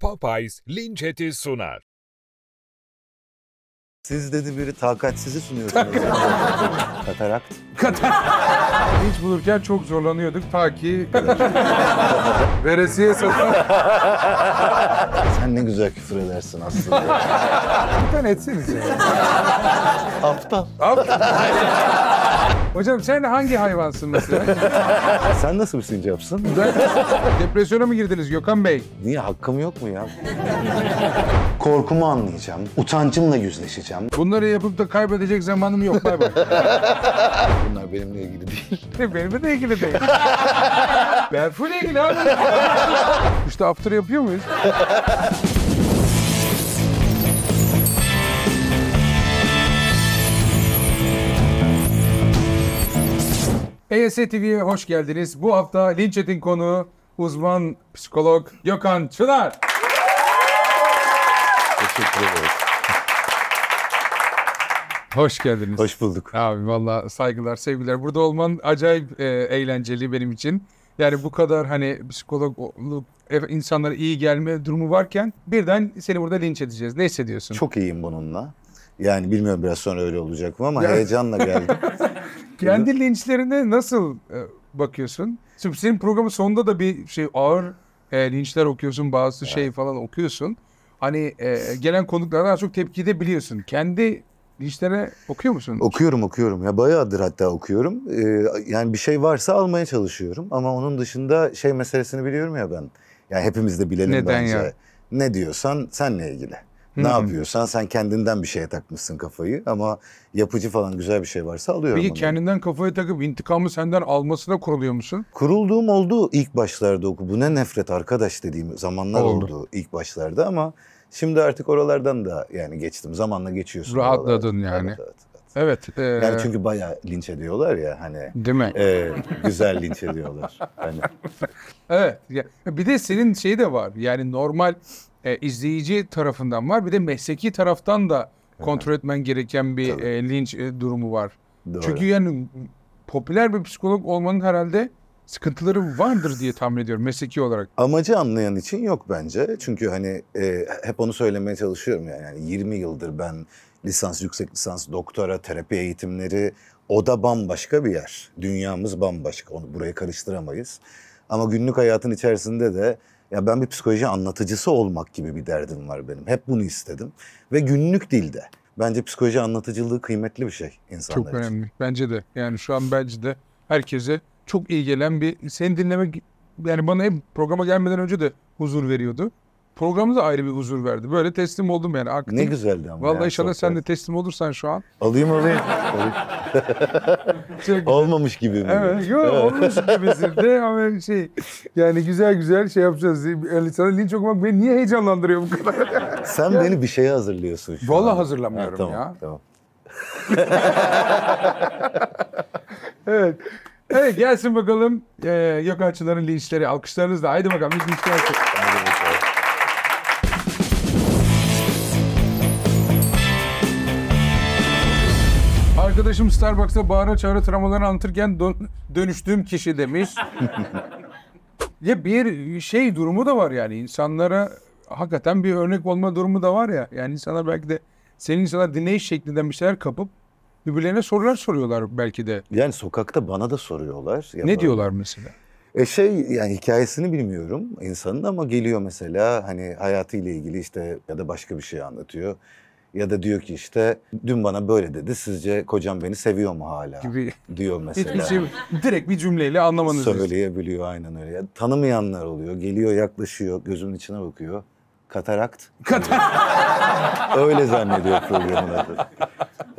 Popeyes linç eti sunar. Siz dedi biri takatsizi sunuyorsunuz. Katarakt. Hiç bulurken çok zorlanıyorduk ta ki... Veresiye satın. Sen ne güzel küfür edersin aslında. Bir tane etseniz Aptal. Aptal. Hocam sen hangi hayvansın mesela? sen nasıl bir sincapsın? Depresyona mı girdiniz Gökhan Bey? Niye hakkım yok mu ya? Korkumu anlayacağım, utancımla yüzleşeceğim. Bunları yapıp da kaybedecek zamanım yok. Bay bay. Bunlar benimle ilgili değil. benimle de ilgili değil. Berfu ile ilgili abi. işte after yapıyor muyuz? EYS TV'ye hoş geldiniz. Bu hafta linç etin konuğu uzman psikolog Gökhan Çınar. Teşekkür ederiz. Hoş geldiniz. Hoş bulduk. Abi valla saygılar, sevgiler. Burada olman acayip e, eğlenceli benim için. Yani bu kadar hani psikologluk e, insanlara iyi gelme durumu varken birden seni burada linç edeceğiz. Ne hissediyorsun? Çok iyiyim bununla. Yani bilmiyorum biraz sonra öyle olacak mı ama heyecanla geldim. Kendi linçlerine nasıl e, bakıyorsun? Şimdi senin programın sonunda da bir şey ağır e, linçler okuyorsun, bazı şey evet. şey falan okuyorsun. Hani e, gelen konuklardan çok tepki de biliyorsun. Kendi linçlere okuyor musun? Okuyorum okuyorum. Ya bayağıdır hatta okuyorum. Ee, yani bir şey varsa almaya çalışıyorum. Ama onun dışında şey meselesini biliyorum ya ben. Yani hepimiz de bilelim Neden bence. Ya? Ne diyorsan senle ilgili. Hı-hı. Ne yapıyorsan sen kendinden bir şeye takmışsın kafayı ama yapıcı falan güzel bir şey varsa alıyorum. Peki onu. kendinden kafaya takıp intikamı senden almasına kuruluyor musun? Kurulduğum oldu ilk başlarda oku. Bu ne nefret arkadaş dediğim zamanlar oldu, oldu ilk başlarda ama şimdi artık oralardan da yani geçtim. Zamanla geçiyorsun. Rahatladın oralardan. yani. Evet. evet. Evet. E... Yani çünkü bayağı linç ediyorlar ya hani. Değil mi? E, güzel linç ediyorlar. hani. Evet. Ya, bir de senin şey de var. Yani normal e, izleyici tarafından var bir de mesleki taraftan da kontrol etmen gereken bir e, linç e, durumu var. Doğru. Çünkü yani popüler bir psikolog olmanın herhalde sıkıntıları vardır diye tahmin ediyorum mesleki olarak. Amacı anlayan için yok bence. Çünkü hani e, hep onu söylemeye çalışıyorum yani. yani 20 yıldır ben lisans, yüksek lisans, doktora, terapi eğitimleri o da bambaşka bir yer. Dünyamız bambaşka. Onu buraya karıştıramayız. Ama günlük hayatın içerisinde de ya ben bir psikoloji anlatıcısı olmak gibi bir derdim var benim. Hep bunu istedim ve günlük dilde. Bence psikoloji anlatıcılığı kıymetli bir şey insanlar Çok için. önemli. Bence de. Yani şu an bence de herkese çok iyi gelen bir seni dinlemek yani bana hep programa gelmeden önce de huzur veriyordu programımıza ayrı bir huzur verdi. Böyle teslim oldum yani. Aktım. Ne güzeldi ama. Vallahi inşallah sen de teslim olursan şu an. Alayım alayım. olmamış gibi mi? Evet. Yok olmamış gibisin de ama şey yani güzel güzel şey yapacağız. Yani sana linç okumak beni niye heyecanlandırıyor bu kadar? sen yani, beni bir şeye hazırlıyorsun şu Vallahi an. hazırlamıyorum ha, tamam, ya. Tamam. evet. Evet gelsin bakalım. Ee, yok açıların linçleri. Alkışlarınızla. Haydi bakalım biz linçler. Hadi Arkadaşım Starbucks'ta bağıra çağıra travmalarını anlatırken dön- dönüştüğüm kişi demiş. ya bir şey durumu da var yani insanlara hakikaten bir örnek olma durumu da var ya. Yani insanlar belki de senin insanlar dinleyiş şeklinden bir şeyler kapıp birbirlerine sorular soruyorlar belki de. Yani sokakta bana da soruyorlar. Ya ne bana... diyorlar mesela? E şey yani hikayesini bilmiyorum insanın ama geliyor mesela hani hayatıyla ilgili işte ya da başka bir şey anlatıyor. Ya da diyor ki işte dün bana böyle dedi sizce kocam beni seviyor mu hala gibi diyor mesela. Şey, direkt bir cümleyle anlamanız Söyleyebiliyor aynen öyle. Ya, tanımayanlar oluyor geliyor yaklaşıyor gözümün içine bakıyor. Katarakt. Katarakt. Öyle zannediyor programın adı.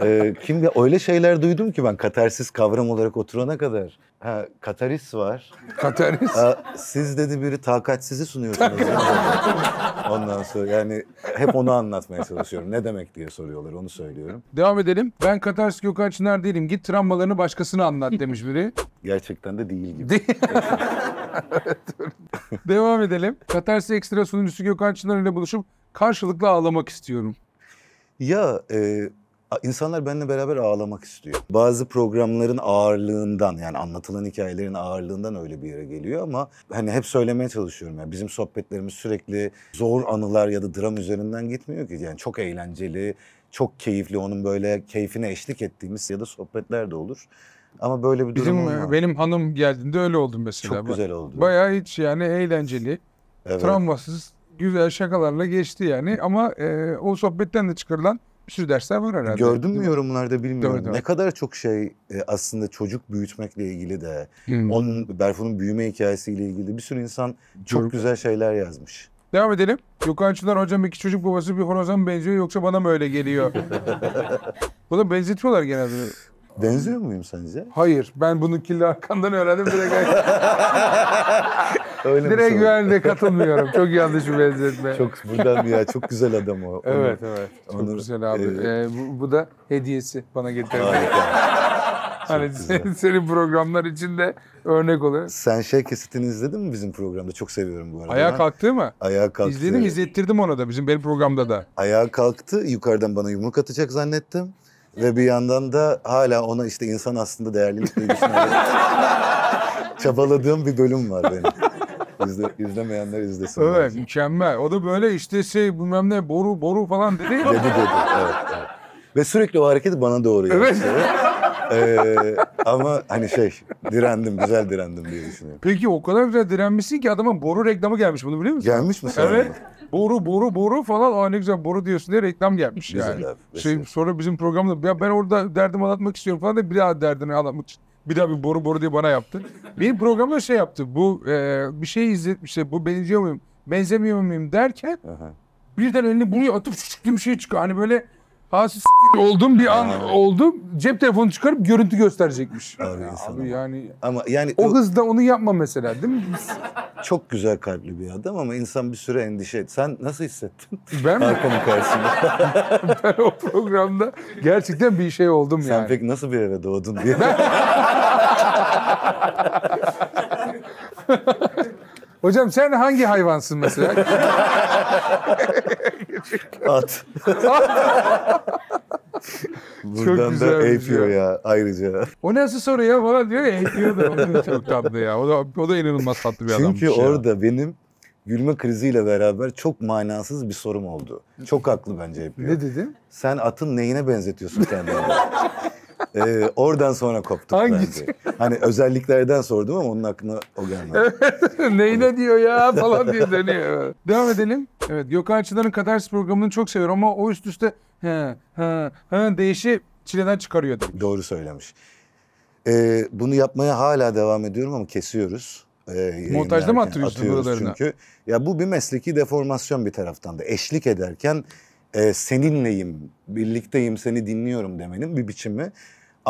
Ee, kim öyle şeyler duydum ki ben katarsis kavram olarak oturana kadar. Ha, kataris var. Kataris. Aa, siz dedi biri takatsizi sunuyorsunuz. Ondan sonra yani hep onu anlatmaya çalışıyorum. Ne demek diye soruyorlar onu söylüyorum. Devam edelim. Ben Kataris Gökhan Çınar değilim. Git travmalarını başkasına anlat demiş biri. Gerçekten de değil gibi. Devam edelim. Katarsis Ekstra sunucusu Gökhan Çınar ile buluşup karşılıklı ağlamak istiyorum. Ya e, insanlar benimle beraber ağlamak istiyor. Bazı programların ağırlığından yani anlatılan hikayelerin ağırlığından öyle bir yere geliyor ama hani hep söylemeye çalışıyorum. Yani bizim sohbetlerimiz sürekli zor anılar ya da dram üzerinden gitmiyor ki. Yani çok eğlenceli, çok keyifli onun böyle keyfine eşlik ettiğimiz ya da sohbetler de olur. Ama böyle bir Bizim, durum olmuyor. Benim hanım geldiğinde öyle oldum mesela. Çok güzel oldu. Bayağı hiç yani eğlenceli, evet. travmasız güzel şakalarla geçti yani. Ama e, o sohbetten de çıkarılan bir sürü dersler var herhalde. Gördün mü yorumlarda bilmiyorum. Gördüm. Ne kadar çok şey e, aslında çocuk büyütmekle ilgili de hmm. onun Berfu'nun büyüme hikayesiyle ilgili de bir sürü insan çok Dur. güzel şeyler yazmış. Devam edelim. Gökhan Çınar hocam iki çocuk babası bir Horozan benziyor yoksa bana mı öyle geliyor? Bunu benzetiyorlar genelde. Benziyor muyum sence? Hayır. Ben bunu Killa Hakan'dan öğrendim. Direkt, Öyle direkt ben katılmıyorum. Çok yanlış bir benzetme. Çok buradan ya. Çok güzel adam o. Evet Onu, evet. Çok Onur, güzel abi. E, ee, bu, bu da hediyesi bana getirdi. hani senin, senin programlar için de örnek oluyor. Sen şey kesitini izledin mi bizim programda? Çok seviyorum bu arada. Ayağa kalktı mı? Ayağa kalktı. İzledim izlettirdim ona da bizim benim programda da. Ayağa kalktı. Yukarıdan bana yumruk atacak zannettim. Ve bir yandan da hala ona işte insan aslında değerlilik duygusuna çabaladığım bir bölüm var benim. İzle, izlemeyenler izlesin. Evet bence. mükemmel. O da böyle işte şey bilmem ne boru boru falan dedi. dedi dedi evet, evet. Ve sürekli o hareketi bana doğru yaptı. Evet ee, ama hani şey direndim güzel direndim diye düşünüyorum. Peki o kadar güzel direnmişsin ki adama boru reklamı gelmiş bunu biliyor musun? Gelmiş mi sana? Evet. boru boru boru falan aa ne güzel boru diyorsun diye reklam gelmiş güzel yani. Abi, şey, sonra bizim programda ya ben orada derdimi anlatmak istiyorum falan da bir daha derdini anlatmak bir daha bir boru boru diye bana yaptı. Benim programda şey yaptı bu e, bir şey izletmişse bu benziyor muyum benzemiyor muyum derken Aha. birden elini buraya atıp küçük bir şey çıkıyor. Hani böyle Ha oldum bir an oldum Cep telefonu çıkarıp görüntü gösterecekmiş. Abi, Abi yani ama yani o, o hızda onu yapma mesela değil mi? Çok güzel kalpli bir adam ama insan bir süre endişe et. Sen nasıl hissettin? Ben mi? karşısında. ben o programda gerçekten bir şey oldum Sen yani. Sen pek nasıl bir eve doğdun diye. Hocam sen hangi hayvansın mesela? At. Buradan çok da epiyor ya. ayrıca. O nasıl soru ya falan diyor ya epiyor da. çok tatlı ya. O da, o da inanılmaz tatlı bir adam. Çünkü orada ya. benim gülme kriziyle beraber çok manasız bir sorum oldu. Çok haklı bence yapıyor. Ne dedi? Sen atın neyine benzetiyorsun kendini? Ee, oradan sonra koptuk Hangisi? bence. Hani özelliklerden sordum ama onun aklına o gelmedi. Neyine diyor ya falan diye deniyor. Devam edelim. Evet Gökhan Çınar'ın Katarsis programını çok seviyorum ama o üst üste he, he, he, değişi çileden çıkarıyor demiş. Doğru söylemiş. Ee, bunu yapmaya hala devam ediyorum ama kesiyoruz. E, Montajda mı atıyorsun buralarına? Çünkü ya bu bir mesleki deformasyon bir taraftan da. Eşlik ederken e, seninleyim, birlikteyim, seni dinliyorum demenin bir biçimi.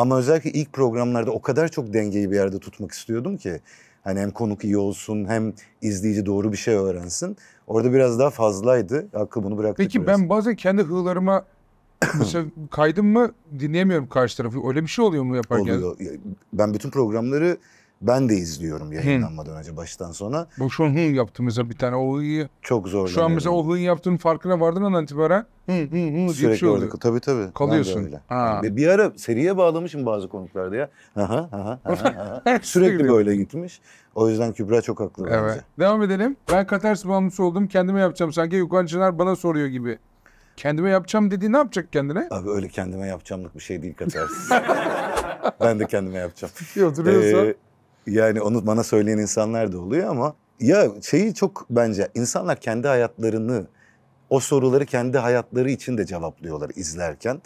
Ama özellikle ilk programlarda o kadar çok dengeyi bir yerde tutmak istiyordum ki. Hani hem konuk iyi olsun hem izleyici doğru bir şey öğrensin. Orada biraz daha fazlaydı. Hakkı bunu bıraktı. Peki biraz. ben bazen kendi hığlarıma mesela kaydım mı dinleyemiyorum karşı tarafı. Öyle bir şey oluyor mu yaparken? Oluyor. Ben bütün programları ben de izliyorum yayınlanmadan önce baştan sona. Bu şu hı yaptı mesela bir tane o hı'yı. Çok zor. Şu an mesela o hı'yı yaptığın farkına vardın andan itibaren hı hı hı Sürekli bir şey oldu. Orada, tabii tabii. Kalıyorsun. Ben de Ha. Bir, ara seriye bağlamışım bazı konuklarda ya. Aha, aha, aha, aha. Sürekli böyle gitmiş. O yüzden Kübra çok haklı evet. bence. Devam edelim. Ben Katars bağımlısı oldum. Kendime yapacağım sanki Yukan bana soruyor gibi. Kendime yapacağım dedi. ne yapacak kendine? Abi öyle kendime yapacağımlık bir şey değil Katars. ben de kendime yapacağım. Oturuyorsa. Ee, yani onu bana söyleyen insanlar da oluyor ama ya şeyi çok bence insanlar kendi hayatlarını o soruları kendi hayatları için de cevaplıyorlar izlerken.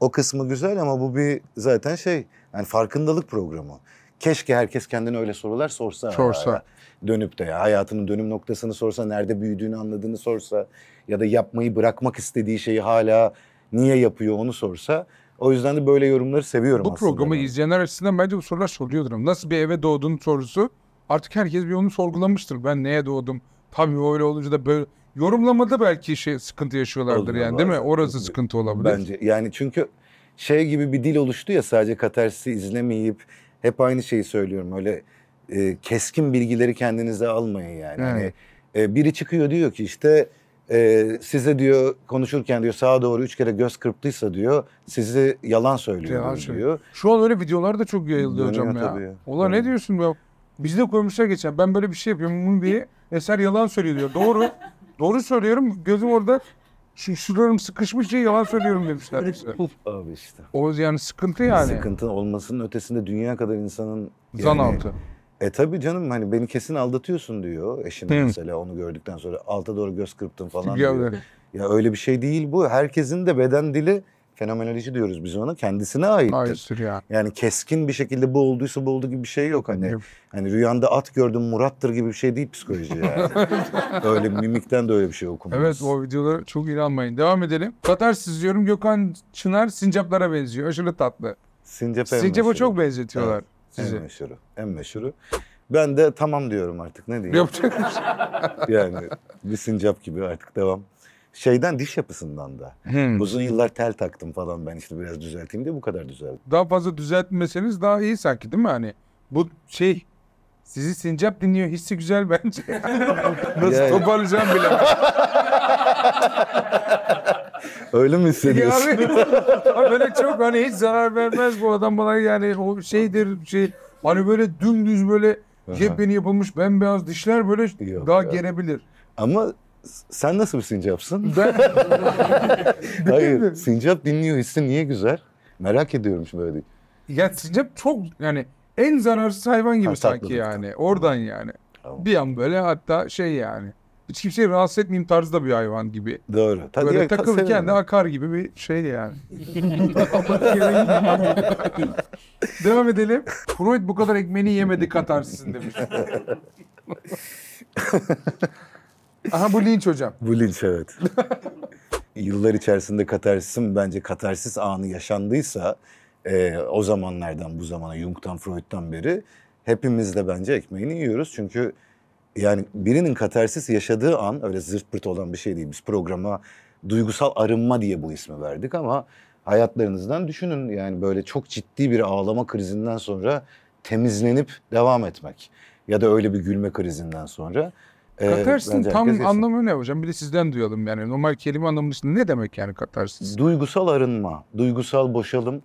O kısmı güzel ama bu bir zaten şey yani farkındalık programı. Keşke herkes kendine öyle sorular sorsa. Sorsa. dönüp de ya hayatının dönüm noktasını sorsa, nerede büyüdüğünü anladığını sorsa ya da yapmayı bırakmak istediği şeyi hala niye yapıyor onu sorsa o yüzden de böyle yorumları seviyorum bu aslında. Bu programı yani. izleyenler açısından bence bu sorular soruluyordur. Nasıl bir eve doğdun sorusu artık herkes bir onu sorgulamıştır. Ben neye doğdum? Tabii öyle olunca da böyle yorumlamada belki şey sıkıntı yaşıyorlardır Olur, yani değil mi? Orası sıkıntı olabilir. Bence yani çünkü şey gibi bir dil oluştu ya sadece Katarsis'i izlemeyip hep aynı şeyi söylüyorum. Öyle e, keskin bilgileri kendinize almayın yani. Hani, evet. Hani, e, biri çıkıyor diyor ki işte e, size diyor konuşurken diyor sağa doğru üç kere göz kırptıysa diyor sizi yalan söylüyor yalan diyor. Şu an öyle videolar da çok yayıldı Dönüyor hocam ya. ya. Ola evet. ne diyorsun ya? Biz de koymuşlar geçen. Ben böyle bir şey yapıyorum. Bunu diye eser yalan söylüyor diyor. Doğru. doğru söylüyorum. Gözüm orada şu sırlarım sıkışmış diye yalan söylüyorum demişler. abi işte. O yani sıkıntı yani. Sıkıntı olmasının ötesinde dünya kadar insanın... Yani, altı. E tabii canım hani beni kesin aldatıyorsun diyor eşine Hı. mesela onu gördükten sonra alta doğru göz kırptım falan diyor. Ya öyle bir şey değil bu. Herkesin de beden dili fenomenoloji diyoruz biz ona kendisine aittir. Hayır, ya. Yani keskin bir şekilde bu olduysa bu oldu gibi bir şey yok hani. Hani rüyanda at gördüm Murat'tır gibi bir şey değil psikoloji yani. öyle mimikten de öyle bir şey okumuyoruz. Evet o videolara çok inanmayın. Devam edelim. Katarsiz diyorum Gökhan Çınar sincaplara benziyor. Aşırı tatlı. Sincap'a Sincap'a çok benzetiyorlar. Evet. Sizi. En meşhuru. En meşhuru. Ben de tamam diyorum artık ne diyeyim. Yapacak bir şey. yani bir sincap gibi artık devam. Şeyden diş yapısından da. Hmm. Uzun yıllar tel taktım falan ben işte biraz düzelteyim diye bu kadar düzeldim. Daha fazla düzeltmeseniz daha iyi sanki değil mi? Hani bu şey sizi sincap dinliyor hissi güzel bence. Nasıl yani. toparlayacağım bile. Öyle mi hissediyorsun? Abi, böyle çok hani hiç zarar vermez bu adam bana yani o şeydir şey hani böyle dümdüz böyle yepyeni yapılmış bembeyaz dişler böyle Yok daha ya. gerebilir. Ama sen nasıl bir sincapsın? Ben... Hayır, mi? sincap dinliyor hissi niye güzel? Merak ediyorum şimdi böyle değil. Ya sincap çok yani en zararsız hayvan gibi ha, sanki yani. Tatlı. Oradan yani. Tamam. Bir an böyle hatta şey yani hiç kimseyi rahatsız etmeyeyim tarzda bir hayvan gibi. Doğru. Ta, Böyle takılırken de akar gibi bir şey yani. Devam edelim. Freud bu kadar ekmeğini yemedi katarsisin demiş. Aha bu linç hocam. Bu linç evet. Yıllar içerisinde katarsisim bence katarsis anı yaşandıysa e, o zamanlardan bu zamana Jung'tan Freud'tan beri hepimiz de bence ekmeğini yiyoruz. Çünkü yani birinin katarsis yaşadığı an öyle zırt pırt olan bir şey değil. Biz programa duygusal arınma diye bu ismi verdik ama hayatlarınızdan düşünün yani böyle çok ciddi bir ağlama krizinden sonra temizlenip devam etmek ya da öyle bir gülme krizinden sonra e, Katarsin ee, tam anlamı ne hocam? Bir de sizden duyalım yani normal kelime anlamının dışında ne demek yani katarsis? Duygusal arınma, duygusal boşalım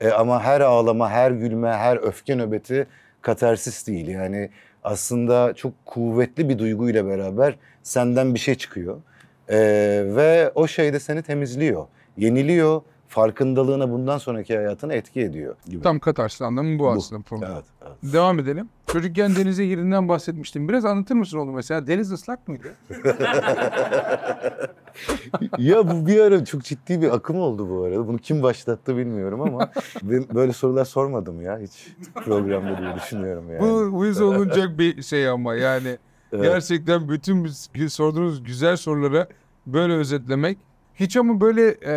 e, ama her ağlama, her gülme, her öfke nöbeti katarsis değil. Yani aslında çok kuvvetli bir duyguyla beraber senden bir şey çıkıyor. Ee, ve o şey de seni temizliyor, yeniliyor farkındalığına bundan sonraki hayatına etki ediyor. Gibi. Tam katarsın anlamı bu, aslında. Bu. Evet, evet. Devam edelim. Çocukken denize yerinden bahsetmiştim. Biraz anlatır mısın oğlum mesela? Deniz ıslak mıydı? ya bu bir ara çok ciddi bir akım oldu bu arada. Bunu kim başlattı bilmiyorum ama ben böyle sorular sormadım ya hiç programda diye düşünüyorum yani. Bu uyuz olunacak bir şey ama yani evet. gerçekten bütün sorduğunuz güzel soruları böyle özetlemek hiç ama böyle e,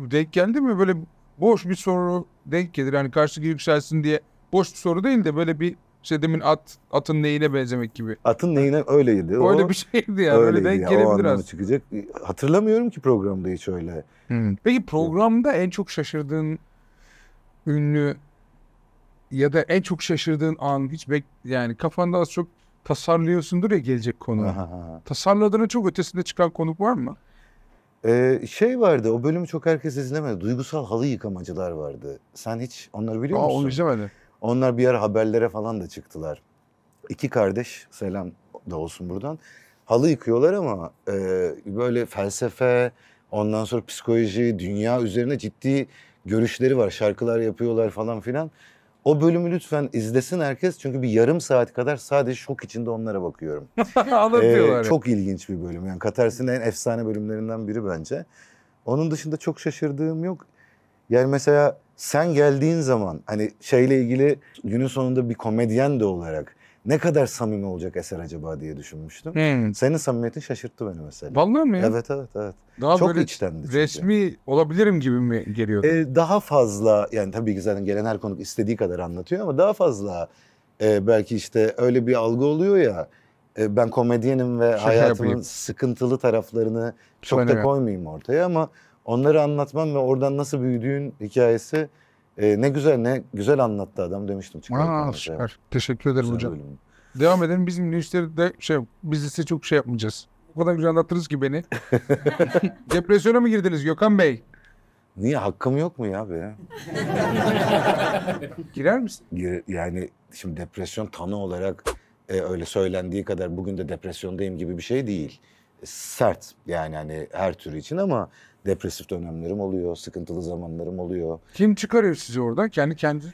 denk geldi mi böyle boş bir soru denk gelir. Yani karşılığı yükselsin diye boş bir soru değil de böyle bir işte demin at atın neyine benzemek gibi. Atın neyine öyleydi. O, öyle bir şeydi yani. Öyleydi öyle denk yani. gelebilir aslında. çıkacak. Hatırlamıyorum ki programda hiç öyle. Hmm. Peki programda en çok şaşırdığın ünlü ya da en çok şaşırdığın an hiç bek yani kafanda az çok tasarlıyorsundur ya gelecek konu. Aha. Tasarladığının çok ötesinde çıkan konuk var mı? Ee, şey vardı o bölümü çok herkes izlemedi. Duygusal halı yıkamacılar vardı. Sen hiç onları biliyor Aa, musun? Onu izlemedim. Onlar bir ara haberlere falan da çıktılar. İki kardeş selam da olsun buradan. Halı yıkıyorlar ama e, böyle felsefe, ondan sonra psikoloji, dünya üzerine ciddi görüşleri var. Şarkılar yapıyorlar falan filan. O bölümü lütfen izlesin herkes çünkü bir yarım saat kadar sadece şok içinde onlara bakıyorum. Ee, çok ilginç bir bölüm. Yani Katars'ın en efsane bölümlerinden biri bence. Onun dışında çok şaşırdığım yok. Yani mesela sen geldiğin zaman hani şeyle ilgili günün sonunda bir komedyen de olarak ne kadar samimi olacak eser acaba diye düşünmüştüm. Hmm. Senin samimiyetin şaşırttı beni mesela. Vallahi mi? Evet evet evet. Daha Çok böyle içtendi çünkü. resmi olabilirim gibi mi geliyor? Ee, daha fazla yani tabii ki zaten gelen her konuk istediği kadar anlatıyor ama daha fazla e, belki işte öyle bir algı oluyor ya e, ben komedyenim ve Şaka hayatımın yapayım. sıkıntılı taraflarını çok Söyle da koymayayım ortaya ama onları anlatmam ve oradan nasıl büyüdüğün hikayesi e, ne güzel ne güzel anlattı adam demiştim. Aa, süper. Teşekkür ederim güzel hocam. Bölümün. Devam edelim. Bizim gençleri de şey biz size çok şey yapmayacağız. O kadar güzel anlattınız ki beni. Depresyona mı girdiniz Gökhan Bey? Niye hakkım yok mu ya be? Girer misin? Yani şimdi depresyon tanı olarak e, öyle söylendiği kadar bugün de depresyondayım gibi bir şey değil. Sert yani hani her türü için ama depresif dönemlerim oluyor, sıkıntılı zamanlarım oluyor. Kim çıkarıyor sizi oradan? Kendi kendi?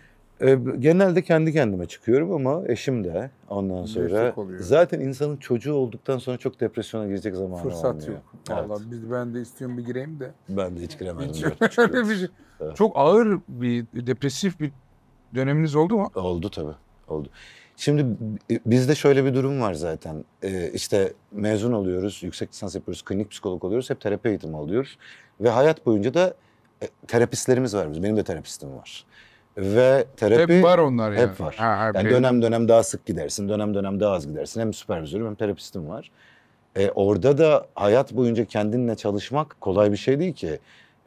Ee, genelde kendi kendime çıkıyorum ama eşim de ondan sonra zaten insanın çocuğu olduktan sonra çok depresyona girecek zamanı olmuyor. Fırsat yok. Evet. Allah, biz ben de istiyorum bir gireyim de. Ben de hiç giremedim. Hiç. Öyle bir şey. evet. Çok ağır bir depresif bir döneminiz oldu mu? Oldu tabii. Oldu. Şimdi bizde şöyle bir durum var zaten. Ee, işte mezun oluyoruz, yüksek lisans yapıyoruz, klinik psikolog oluyoruz, hep terapi eğitimi alıyoruz. Ve hayat boyunca da e, terapistlerimiz var Benim de terapistim var. Ve terapi... Hep var onlar yani. Hep var. Ha, ha, yani dönem dönem daha sık gidersin, dönem dönem daha az gidersin. Hem süpervizörüm hem terapistim var. E, orada da hayat boyunca kendinle çalışmak kolay bir şey değil ki.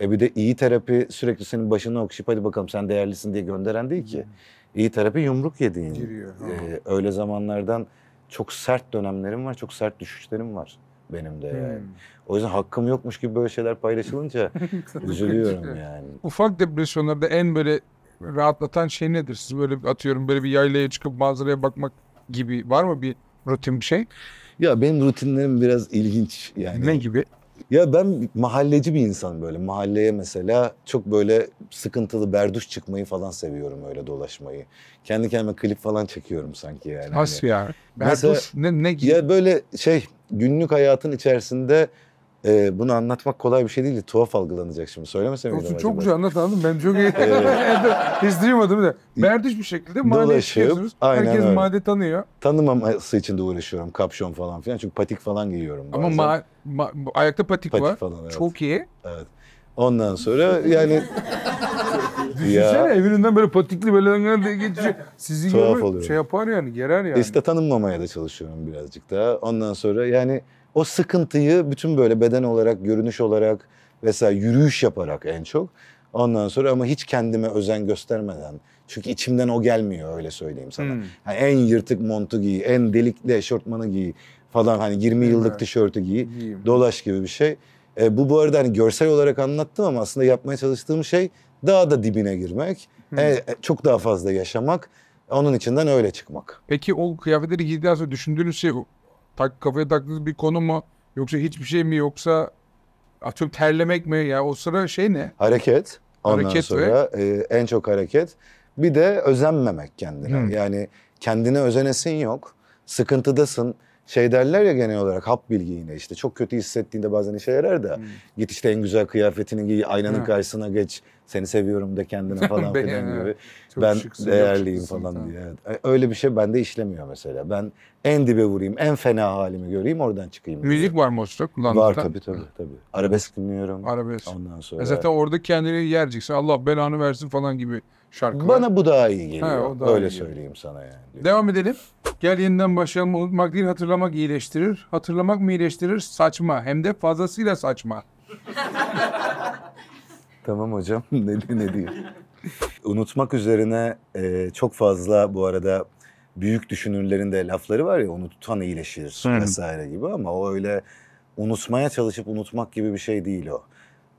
E bir de iyi terapi sürekli senin başına okşayıp hadi bakalım sen değerlisin diye gönderen değil ki. Hmm iyi terapi yumruk yediğin. Giriyor. E, öyle zamanlardan çok sert dönemlerim var, çok sert düşüşlerim var benim de yani. Hmm. O yüzden hakkım yokmuş gibi böyle şeyler paylaşılınca üzülüyorum yani. Ufak depresyonlarda en böyle rahatlatan şey nedir? Siz böyle atıyorum böyle bir yaylaya çıkıp manzaraya bakmak gibi var mı bir rutin bir şey? Ya benim rutinlerim biraz ilginç yani. Ne gibi? Ya ben mahalleci bir insan böyle. Mahalleye mesela çok böyle sıkıntılı berduş çıkmayı falan seviyorum öyle dolaşmayı. Kendi kendime klip falan çekiyorum sanki yani. Nasıl hani. ya? Berduş mesela, ne, ne gibi? Ya böyle şey günlük hayatın içerisinde ee, bunu anlatmak kolay bir şey değil. Tuhaf algılanacak şimdi. Söylemesem miydim acaba? Çok güzel anlat anladım. Ben çok iyi. Hiç duymadım da. Merdiş bir şekilde mahalle çıkıyorsunuz. Herkes öyle. mahalle tanıyor. Tanımaması için de uğraşıyorum. Kapşon falan filan. Çünkü patik falan giyiyorum. Ama ma- ma- ayakta patik, patik var. Falan, evet. Çok iyi. Evet. Ondan sonra yani... Düşünsene ya. evinden böyle patikli böyle geçiyor. Sizi Tuhaf görme, oluyor. şey yapar yani gerer yani. İşte tanımlamaya da çalışıyorum birazcık daha. Ondan sonra yani o sıkıntıyı bütün böyle beden olarak, görünüş olarak vesaire yürüyüş yaparak en çok Ondan sonra ama hiç kendime özen göstermeden. Çünkü içimden o gelmiyor öyle söyleyeyim sana. Hmm. Yani en yırtık montu giy, en delikli eşortmanı giy falan hani 20 yıllık evet. tişörtü giy, Giyim. dolaş gibi bir şey. E, bu bu arada hani görsel olarak anlattım ama aslında yapmaya çalıştığım şey daha da dibine girmek. Hmm. E, e çok daha fazla yaşamak. Onun içinden öyle çıkmak. Peki o kıyafetleri giydikten sonra düşündüğünüz şey tak kafaya taktığınız bir konu mu? Yoksa hiçbir şey mi? Yoksa atıyorum terlemek mi? Ya yani o sıra şey ne? Hareket. Ondan hareket sonra ve... e, en çok hareket. Bir de özenmemek kendine. Hmm. Yani kendine özenesin yok. Sıkıntıdasın. Şey derler ya genel olarak hap bilgi yine işte. Çok kötü hissettiğinde bazen işe yarar da. Hmm. Git işte en güzel kıyafetini giy, aynanın hmm. karşısına geç seni seviyorum de kendine falan Beni, filan gibi. Çok ben değerliyim falan diye. Evet. E, öyle bir şey bende işlemiyor mesela. Ben en dibe vurayım, en fena halimi göreyim oradan çıkayım. Müzik diye. var mı o sırada Var tabii tabii. tabii. Arabesk dinliyorum. Arabesk. Ondan sonra. E zaten orada kendini yereceksin. Allah belanı versin falan gibi şarkılar. Bana bu daha iyi geliyor. He, daha Öyle iyi söyleyeyim geliyor. sana yani. Diyor. Devam edelim. Gel yeniden başlayalım. Unutmak değil hatırlamak iyileştirir. Hatırlamak mı iyileştirir? Saçma. Hem de fazlasıyla saçma. Tamam hocam ne, ne diyeyim. Unutmak üzerine e, çok fazla bu arada büyük düşünürlerin de lafları var ya unutan iyileşir Hı. vesaire gibi ama o öyle unutmaya çalışıp unutmak gibi bir şey değil o.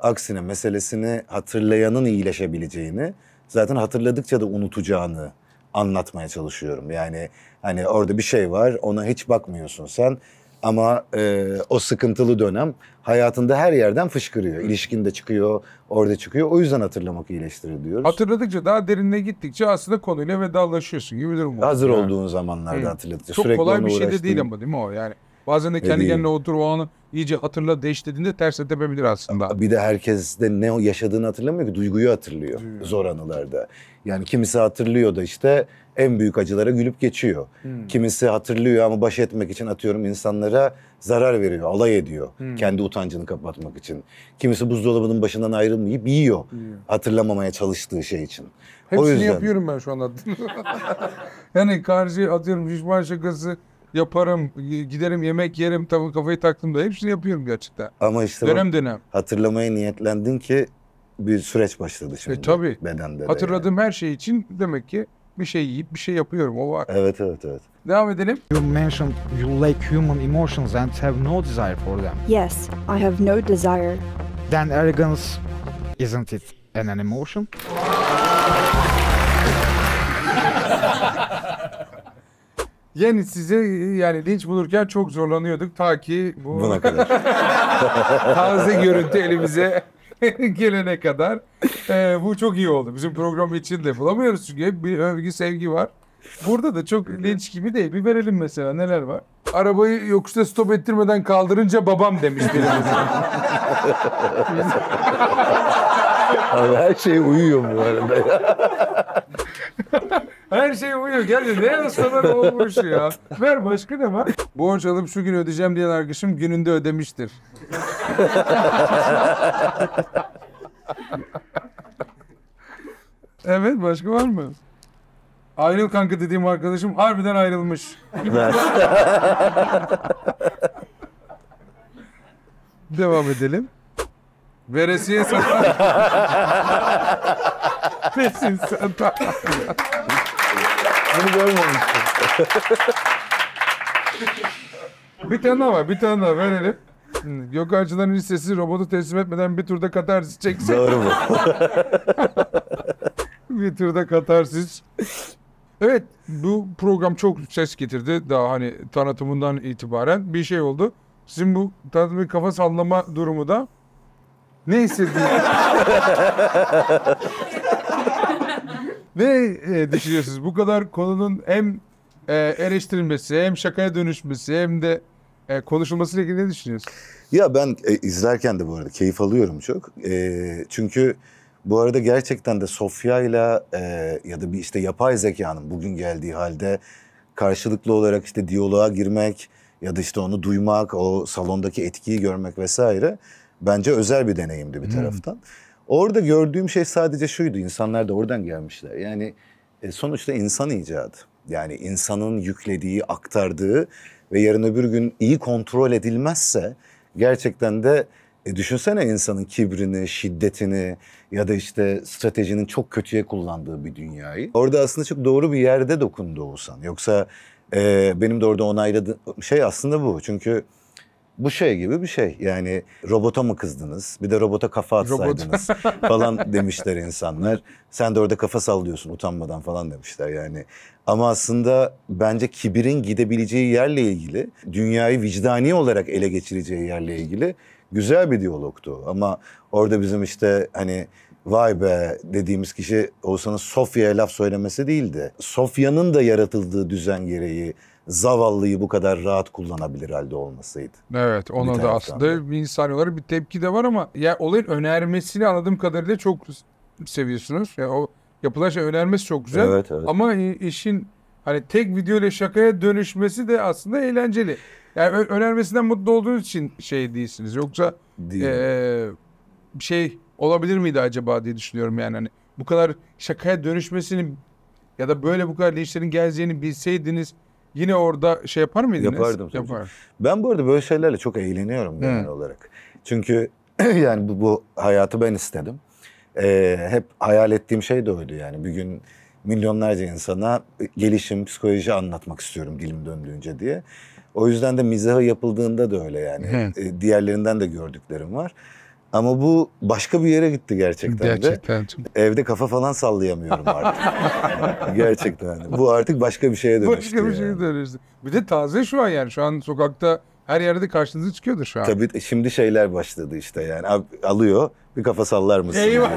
Aksine meselesini hatırlayanın iyileşebileceğini zaten hatırladıkça da unutacağını anlatmaya çalışıyorum. Yani hani orada bir şey var ona hiç bakmıyorsun sen ama e, o sıkıntılı dönem hayatında her yerden fışkırıyor. İlişkinde çıkıyor, orada çıkıyor. O yüzden hatırlamak iyileştirir diyoruz. Hatırladıkça daha derinine gittikçe aslında konuyla vedalaşıyorsun gibi bir durum var. Hazır yani. olduğun zamanlarda evet. hatırlatıyor. Çok Sürekli kolay bir şey de değil ama değil mi o? Yani bazen de e, kendi kendine otur o anı iyice hatırla değiş dediğinde ters edebilir aslında. Bir de herkes de ne yaşadığını hatırlamıyor ki duyguyu hatırlıyor Duyuyor. zor anılarda. Yani kimisi hatırlıyor da işte en büyük acılara gülüp geçiyor. Hmm. Kimisi hatırlıyor ama baş etmek için atıyorum insanlara zarar veriyor, alay ediyor. Hmm. Kendi utancını kapatmak için. Kimisi buzdolabının başından ayrılmayıp yiyor. Hmm. Hatırlamamaya çalıştığı şey için. Hepsini o yüzden... yapıyorum ben şu anda. yani karşı atıyorum şişman şakası, yaparım, giderim yemek yerim, tavuk kafayı taktım da hepsini yapıyorum gerçekten. Ama işte dönem dönem. hatırlamaya niyetlendin ki bir süreç başladı şimdi. E, tabii. Bedende de Hatırladığım yani. her şey için demek ki bir şey yiyip bir şey yapıyorum o var. Evet evet evet. Devam edelim. You mentioned you like human emotions and have no desire for them. Yes, I have no desire. Then arrogance isn't it an, an emotion? Yani size yani linç bulurken çok zorlanıyorduk ta ki bu Buna kadar. taze görüntü elimize gelene kadar. Ee, bu çok iyi oldu. Bizim program için de bulamıyoruz çünkü hep bir övgü sevgi var. Burada da çok linç gibi değil. Bir verelim mesela neler var. Arabayı yokuşta stop ettirmeden kaldırınca babam demiş birimiz. Abi her şey uyuyor bu arada ya. Her şey uyuyor. Geldi ne yasalar olmuş ya. Ver başka ne var? Borç alıp şu gün ödeyeceğim diyen arkadaşım gününde ödemiştir. evet başka var mı? Ayrıl kanka dediğim arkadaşım harbiden ayrılmış. Devam edelim. Veresiye satan. Pesin satan. Onu görmemiştim. bir tane daha var, bir tane daha verelim. Gökhan'cıların listesi robotu teslim etmeden bir turda katarsis çeksin. Doğru mu? bir turda katarsis. Evet bu program çok ses getirdi. Daha hani tanıtımından itibaren bir şey oldu. Sizin bu tanıtımın kafa sallama durumu da ne hissettiniz? Ne e, düşünüyorsunuz? Bu kadar konunun hem e, eleştirilmesi hem şakaya dönüşmesi hem de e, konuşulması ilgili ne düşünüyorsun? Ya ben e, izlerken de bu arada keyif alıyorum çok. E, çünkü bu arada gerçekten de Sofya ile ya da bir işte yapay zekanın bugün geldiği halde karşılıklı olarak işte diyaloğa girmek ya da işte onu duymak, o salondaki etkiyi görmek vesaire bence özel bir deneyimdi bir hmm. taraftan. Hmm. Orada gördüğüm şey sadece şuydu. İnsanlar da oradan gelmişler. Yani e, sonuçta insan icadı. Yani insanın yüklediği, aktardığı ve yarın öbür gün iyi kontrol edilmezse gerçekten de e, düşünsene insanın kibrini, şiddetini ya da işte stratejinin çok kötüye kullandığı bir dünyayı. Orada aslında çok doğru bir yerde dokundu Oğuzhan. Yoksa e, benim de orada onayladığım şey aslında bu. Çünkü bu şey gibi bir şey. Yani robota mı kızdınız? Bir de robota kafa atsaydınız Robot. falan demişler insanlar. Sen de orada kafa sallıyorsun utanmadan falan demişler yani. Ama aslında bence kibirin gidebileceği yerle ilgili, dünyayı vicdani olarak ele geçireceği yerle ilgili güzel bir diyalogtu. Ama orada bizim işte hani vay be dediğimiz kişi Oğuzhan'ın Sofya'ya laf söylemesi değildi. Sofya'nın da yaratıldığı düzen gereği zavallıyı bu kadar rahat kullanabilir halde olmasaydı. Evet ona bir da aslında bir insan olarak bir tepki de var ama ya olayın önermesini anladığım kadarıyla çok seviyorsunuz. Ya yani o yapılan şey önermesi çok güzel. Evet, evet. Ama işin hani tek video ile şakaya dönüşmesi de aslında eğlenceli. Yani önermesinden mutlu olduğunuz için şey değilsiniz. Yoksa Değil ee, şey olabilir miydi acaba diye düşünüyorum yani hani bu kadar şakaya dönüşmesini ya da böyle bu kadar işlerin geleceğini bilseydiniz Yine orada şey yapar mıydınız? Yapardım. Tabii. Yapar. Ben bu arada böyle şeylerle çok eğleniyorum genel olarak. Çünkü yani bu, bu hayatı ben istedim. Ee, hep hayal ettiğim şey de oydu yani. Bir gün milyonlarca insana gelişim, psikoloji anlatmak istiyorum dilim döndüğünce diye. O yüzden de mizahı yapıldığında da öyle yani. Hı. Ee, diğerlerinden de gördüklerim var. Ama bu başka bir yere gitti gerçekten, gerçekten de. Evde kafa falan sallayamıyorum artık. gerçekten. Bu artık başka bir şeye dönüştü. Başka bir şeye dönüştü. Bir de taze şu an yani. Şu an sokakta her yerde karşınıza çıkıyordur şu an. Tabii şimdi şeyler başladı işte yani. Alıyor bir kafa sallar mısın? Eyvah!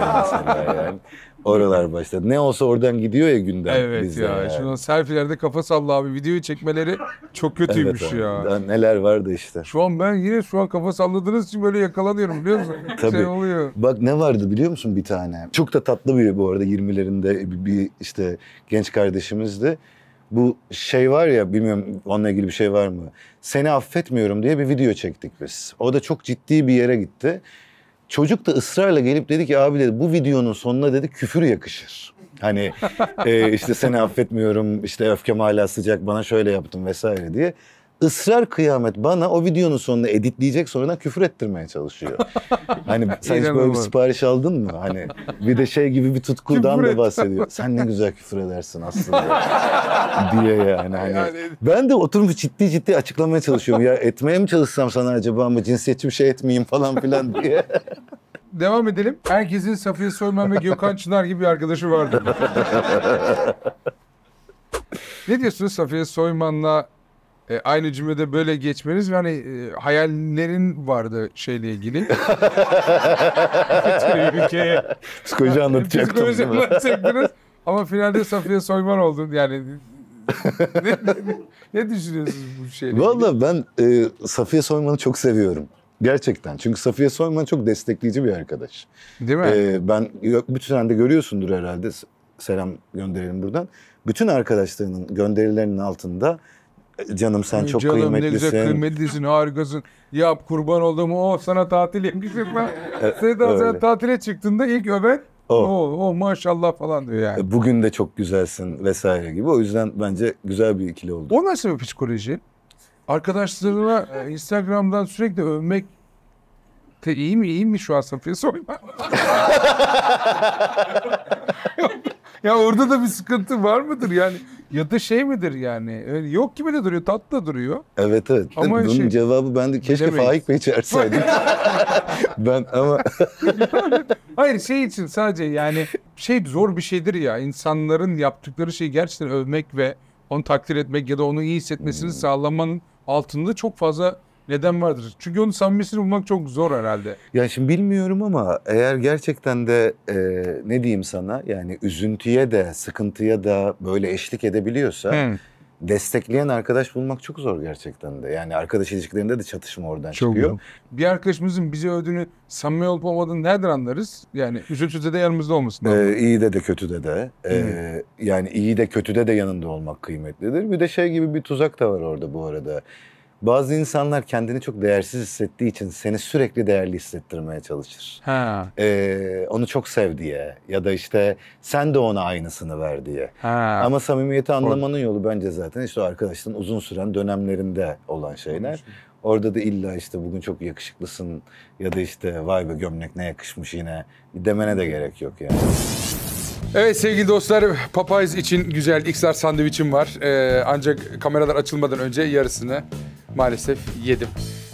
Yani. Oralar başladı. Ne olsa oradan gidiyor ya gündem. Evet bizden ya. Yani. Şuna selfilerde kafa salla abi. Videoyu çekmeleri çok kötüymüş evet, ya. Daha neler vardı işte. Şu an ben yine şu an kafa salladığınız için böyle yakalanıyorum biliyor musun? Şey Tabii. Şey oluyor. Bak ne vardı biliyor musun bir tane? Çok da tatlı bir bu arada 20'lerinde bir işte genç kardeşimizdi. Bu şey var ya bilmiyorum onunla ilgili bir şey var mı? Seni affetmiyorum diye bir video çektik biz. O da çok ciddi bir yere gitti. Çocuk da ısrarla gelip dedi ki abi dedi bu videonun sonuna dedi küfür yakışır. Hani e, işte seni affetmiyorum, işte öfkem hala sıcak, bana şöyle yaptın vesaire diye ısrar kıyamet bana o videonun sonunda editleyecek sonra küfür ettirmeye çalışıyor. hani sen hiç böyle bir sipariş aldın mı? Hani bir de şey gibi bir tutkudan da bahsediyor. Sen ne güzel küfür edersin aslında diye yani. Hani yani. Ben de oturup ciddi ciddi açıklamaya çalışıyorum. Ya etmeye mi çalışsam sana acaba ama cinsiyetçi bir şey etmeyeyim falan filan diye. Devam edelim. Herkesin Safiye Soyman ve Gökhan Çınar gibi bir arkadaşı vardı. ne diyorsunuz Safiye Soyman'la e, aynı cümlede böyle geçmeniz yani e, hayallerin vardı şeyle ilgili. Ülkeye. Psikoloji anlatacaktım. Psikoloji anlatacaktınız. Ama finalde Safiye Soyman oldun yani. ne, ne, ne düşünüyorsunuz bu şeyle? Valla ben e, Safiye Soyman'ı çok seviyorum. Gerçekten. Çünkü Safiye Soyman çok destekleyici bir arkadaş. Değil mi? Ee, ben bütün de görüyorsundur herhalde. Selam gönderelim buradan. Bütün arkadaşlarının gönderilerinin altında Canım sen çok Canım, kıymetlisin. Canım ne güzel kıymetlisin, harikasın. Ya kurban oldum o sana tatil yapmışım ben. E, Seda sen tatile çıktığında ilk öven o. o. O maşallah falan diyor yani. E, bugün de çok güzelsin vesaire gibi. O yüzden bence güzel bir ikili oldu. O nasıl bir psikoloji? Arkadaşlarına e, Instagram'dan sürekli övmek te, iyi mi iyi mi şu an Safiye Soyman? ya orada da bir sıkıntı var mıdır yani? Ya da şey midir yani? yok gibi de duruyor, tatlı da duruyor. Evet evet. Ama Bunun şey, cevabı ben de keşke bilemeyiz. Faik Bey çağırsaydım. ben ama... Hayır şey için sadece yani şey zor bir şeydir ya. insanların yaptıkları şeyi gerçekten övmek ve onu takdir etmek ya da onu iyi hissetmesini hmm. sağlamanın altında çok fazla neden vardır? Çünkü onun samimisini bulmak çok zor herhalde. Ya şimdi bilmiyorum ama eğer gerçekten de e, ne diyeyim sana yani üzüntüye de sıkıntıya da böyle eşlik edebiliyorsa hmm. destekleyen arkadaş bulmak çok zor gerçekten de. Yani arkadaş ilişkilerinde de çatışma oradan çok çıkıyor. Zor. Bir arkadaşımızın bizi övdüğünü samimi olup olmadığını nereden anlarız? Yani üzüntüde de yanımızda olmasın. lazım. Ee, iyi de de kötü de. de. hmm. yani iyi de kötüde de yanında olmak kıymetlidir. Bir de şey gibi bir tuzak da var orada bu arada. Bazı insanlar kendini çok değersiz hissettiği için seni sürekli değerli hissettirmeye çalışır. Ha. Ee, onu çok sev diye ya da işte sen de ona aynısını ver diye. Ha. Ama samimiyeti anlamanın yolu bence zaten işte arkadaşların uzun süren dönemlerinde olan şeyler. Orada da illa işte bugün çok yakışıklısın ya da işte vay be gömlek ne yakışmış yine demene de gerek yok yani. Evet sevgili dostlar Popeyes için güzel XR sandviçim var. Ee, ancak kameralar açılmadan önce yarısını maalesef yedim.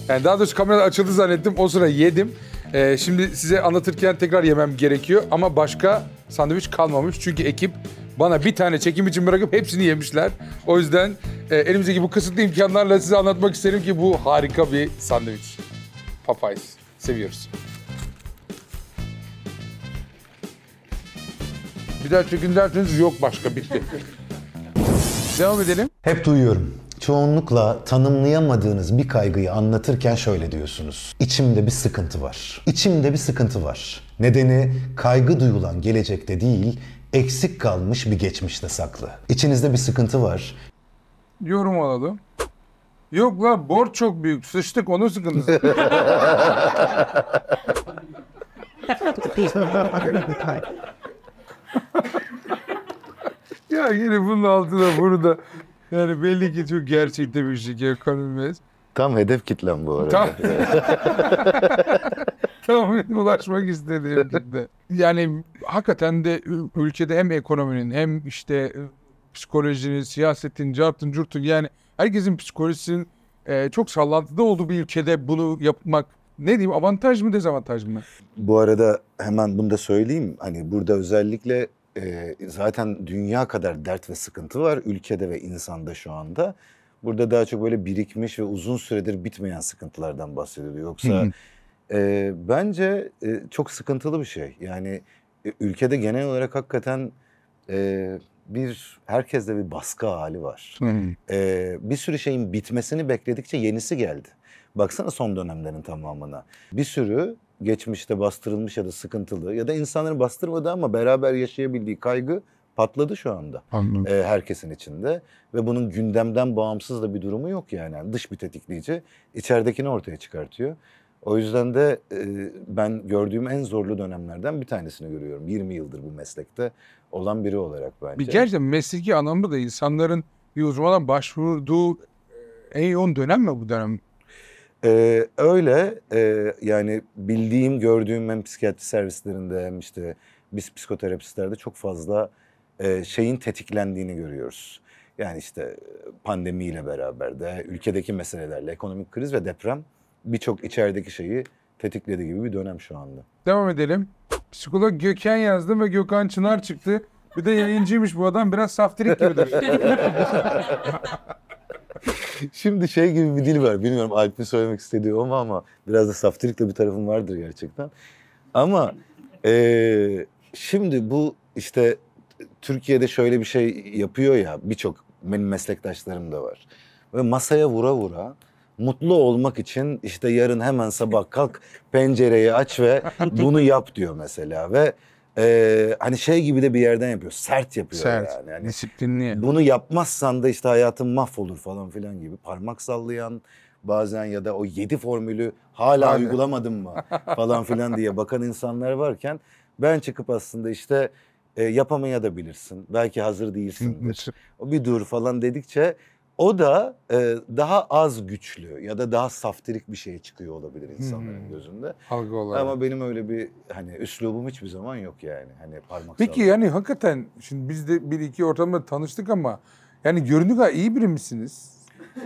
Yani daha doğrusu kameralar açıldı zannettim o sıra yedim. Ee, şimdi size anlatırken tekrar yemem gerekiyor ama başka sandviç kalmamış. Çünkü ekip bana bir tane çekim için bırakıp hepsini yemişler. O yüzden e, elimizdeki bu kısıtlı imkanlarla size anlatmak isterim ki bu harika bir sandviç. Popeyes. Seviyoruz. Bir daha çekin derseniz yok başka bitti. Devam edelim. Hep duyuyorum. Çoğunlukla tanımlayamadığınız bir kaygıyı anlatırken şöyle diyorsunuz. İçimde bir sıkıntı var. İçimde bir sıkıntı var. Nedeni kaygı duyulan gelecekte değil, eksik kalmış bir geçmişte saklı. İçinizde bir sıkıntı var. Yorum alalım. Yok la borç çok büyük. Sıçtık onun sıkıntısı. ya yine bunun altına bunu da yani belli ki çok gerçekte bir şey kanılmaz. Tam hedef kitlem bu arada. Tam, tam ulaşmak istediğim kitle. Yani hakikaten de ülkede hem ekonominin hem işte e, psikolojinin, siyasetin, cartın, curtun yani herkesin psikolojisinin e, çok sallantıda olduğu bir ülkede bunu yapmak ne diyeyim avantaj mı dezavantaj mı? Bu arada hemen bunu da söyleyeyim. Hani burada özellikle e, zaten dünya kadar dert ve sıkıntı var ülkede ve insanda şu anda. Burada daha çok böyle birikmiş ve uzun süredir bitmeyen sıkıntılardan bahsediliyor. Yoksa e, bence e, çok sıkıntılı bir şey. Yani e, ülkede genel olarak hakikaten e, bir herkeste bir baskı hali var. e, bir sürü şeyin bitmesini bekledikçe yenisi geldi. Baksana son dönemlerin tamamına. Bir sürü geçmişte bastırılmış ya da sıkıntılı ya da insanların bastırmadığı ama beraber yaşayabildiği kaygı patladı şu anda. Anladım. E, herkesin içinde ve bunun gündemden bağımsız da bir durumu yok yani. yani dış bir tetikleyici içeridekini ortaya çıkartıyor. O yüzden de e, ben gördüğüm en zorlu dönemlerden bir tanesini görüyorum. 20 yıldır bu meslekte olan biri olarak bence. Bir gerçekten mesleki anlamda da insanların bir uzmana başvurduğu e, en yoğun dönem mi bu dönem? Ee, öyle e, yani bildiğim, gördüğüm hem psikiyatri servislerinde hem işte biz psikoterapistlerde çok fazla e, şeyin tetiklendiğini görüyoruz. Yani işte e, pandemiyle beraber de ülkedeki meselelerle ekonomik kriz ve deprem birçok içerideki şeyi tetikledi gibi bir dönem şu anda. Devam edelim. Psikolog Gökhan yazdım ve Gökhan Çınar çıktı. Bir de yayıncıymış bu adam biraz saftirik gibidir. Şimdi şey gibi bir dil var. Bilmiyorum Alp'in söylemek istediği o mu ama biraz da saftirikle bir tarafım vardır gerçekten. Ama e, şimdi bu işte Türkiye'de şöyle bir şey yapıyor ya birçok benim meslektaşlarım da var. Ve masaya vura vura mutlu olmak için işte yarın hemen sabah kalk pencereyi aç ve bunu yap diyor mesela ve e, hani şey gibi de bir yerden yapıyor. Sert yapıyor Sert, yani. Sert. Hani disiplinli. Bunu yapmazsan da işte hayatın mahvolur falan filan gibi. Parmak sallayan bazen ya da o yedi formülü hala Aynen. uygulamadım mı falan filan diye bakan insanlar varken ben çıkıp aslında işte e, yapamaya da bilirsin. Belki hazır değilsin. o bir dur falan dedikçe o da e, daha az güçlü ya da daha saftirik bir şeye çıkıyor olabilir insanların hmm. gözünde. Algı olarak. Ama benim öyle bir hani üslubum hiçbir zaman yok yani. Hani parmak Peki sağlam. yani hakikaten şimdi biz de bir iki ortamda tanıştık ama yani görünük iyi biri misiniz?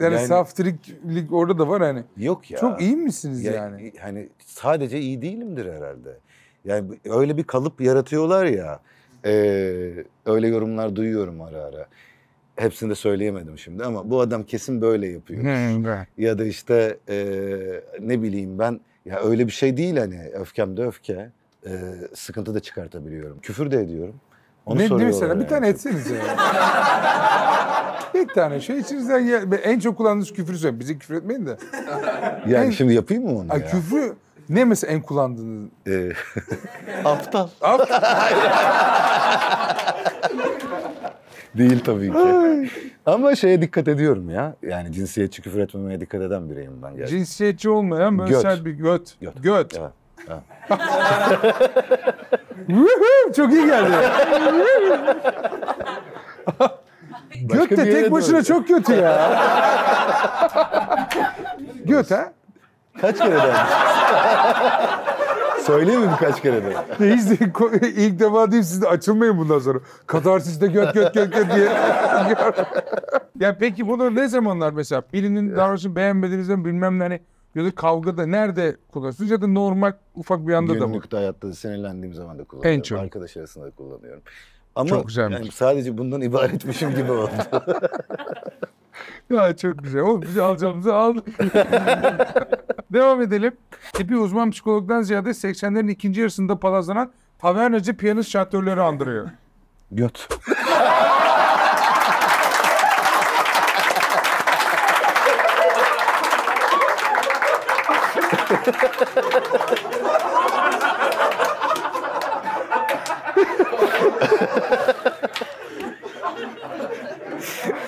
Yani, yani saftiriklik orada da var hani. Yok ya. Çok iyi misiniz yani, yani? Hani sadece iyi değilimdir herhalde. Yani öyle bir kalıp yaratıyorlar ya. E, öyle yorumlar duyuyorum ara ara hepsini de söyleyemedim şimdi ama bu adam kesin böyle yapıyor. ya da işte e, ne bileyim ben ya öyle bir şey değil hani öfkem de öfke. E, sıkıntı da çıkartabiliyorum. Küfür de ediyorum. Onu ne, soruyorlar. Mesela, yani. Bir tane etseniz ya. bir tane şey içinizden gel. En çok kullandığınız küfürü söyle. Bizi küfür etmeyin de. Yani en, şimdi yapayım mı onu a, ya? Küfrü ne mesela en kullandığınız? Ee, aptal. Aptal. Değil tabii ki. Ama şeye dikkat ediyorum ya. Yani cinsiyetçi küfür etmemeye dikkat eden biriyim ben. Gerçekten. Cinsiyetçi olmayan göt. bir göt. Göt. göt. Evet. evet. Çok iyi geldi. Göt de tek başına çok kötü ya. göt ha? Kaç kere demiş? Söyleyeyim mi birkaç kere de? Reis ilk defa diyeyim siz de açılmayın bundan sonra. Katarsis'te göt göt göt göt diye. ya peki bunu ne zamanlar mesela birinin davranışını beğenmediğinizden bilmem ne hani ya da kavgada nerede kullanıyorsunuz ya da normal ufak bir anda Günlük da mı? Günlük hayatta sinirlendiğim zaman da kullanıyorum. En çok. Arkadaş arasında kullanıyorum. Ama Çok güzelmiş. Yani sadece bundan ibaretmişim gibi oldu. ya çok güzel. Oğlum bizi alacağımızı aldık. Devam edelim. Tipi uzman psikologdan ziyade 80'lerin ikinci yarısında palazlanan tavernacı piyanist şantörleri andırıyor. Göt.